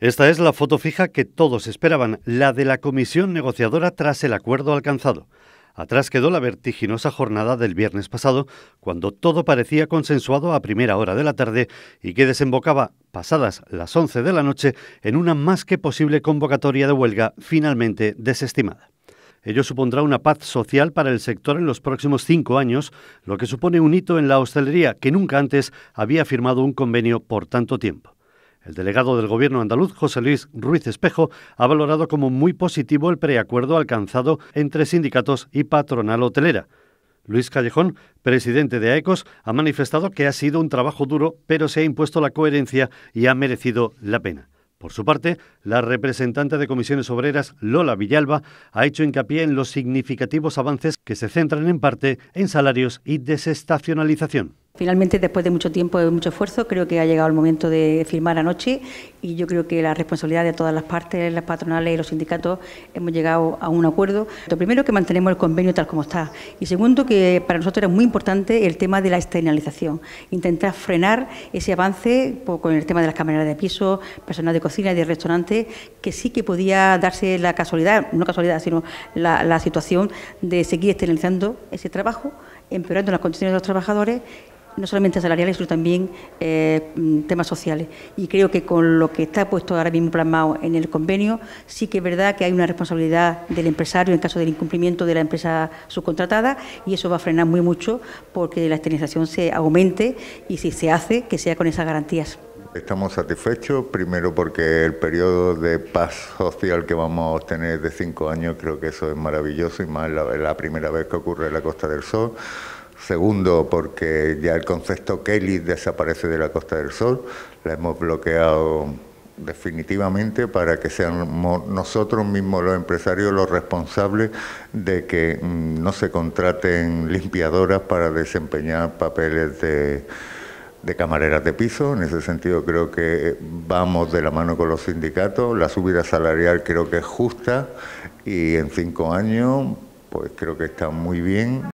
Esta es la foto fija que todos esperaban, la de la comisión negociadora tras el acuerdo alcanzado. Atrás quedó la vertiginosa jornada del viernes pasado, cuando todo parecía consensuado a primera hora de la tarde y que desembocaba, pasadas las 11 de la noche, en una más que posible convocatoria de huelga finalmente desestimada. Ello supondrá una paz social para el sector en los próximos cinco años, lo que supone un hito en la hostelería que nunca antes había firmado un convenio por tanto tiempo. El delegado del Gobierno andaluz, José Luis Ruiz Espejo, ha valorado como muy positivo el preacuerdo alcanzado entre sindicatos y patronal hotelera. Luis Callejón, presidente de AECOS, ha manifestado que ha sido un trabajo duro, pero se ha impuesto la coherencia y ha merecido la pena. Por su parte, la representante de comisiones obreras, Lola Villalba, ha hecho hincapié en los significativos avances que se centran en parte en salarios y desestacionalización. Finalmente, después de mucho tiempo y mucho esfuerzo, creo que ha llegado el momento de firmar anoche y yo creo que la responsabilidad de todas las partes, las patronales y los sindicatos, hemos llegado a un acuerdo. Lo primero, que mantenemos el convenio tal como está. Y segundo, que para nosotros era muy importante el tema de la externalización. Intentar frenar ese avance pues, con el tema de las camareras de piso, personal de cocina y de restaurante... que sí que podía darse la casualidad, no casualidad, sino la, la situación de seguir externalizando ese trabajo, empeorando las condiciones de los trabajadores no solamente salariales, sino también eh, temas sociales. Y creo que con lo que está puesto ahora mismo plasmado en el convenio, sí que es verdad que hay una responsabilidad del empresario en caso del incumplimiento de la empresa subcontratada y eso va a frenar muy mucho porque la externalización se aumente y si se hace, que sea con esas garantías. Estamos satisfechos, primero porque el periodo de paz social que vamos a obtener de cinco años, creo que eso es maravilloso y más la, la primera vez que ocurre en la Costa del Sol. Segundo, porque ya el concepto Kelly desaparece de la Costa del Sol, la hemos bloqueado definitivamente para que seamos nosotros mismos los empresarios los responsables de que mm, no se contraten limpiadoras para desempeñar papeles de, de camareras de piso. En ese sentido creo que vamos de la mano con los sindicatos. La subida salarial creo que es justa y en cinco años pues creo que está muy bien.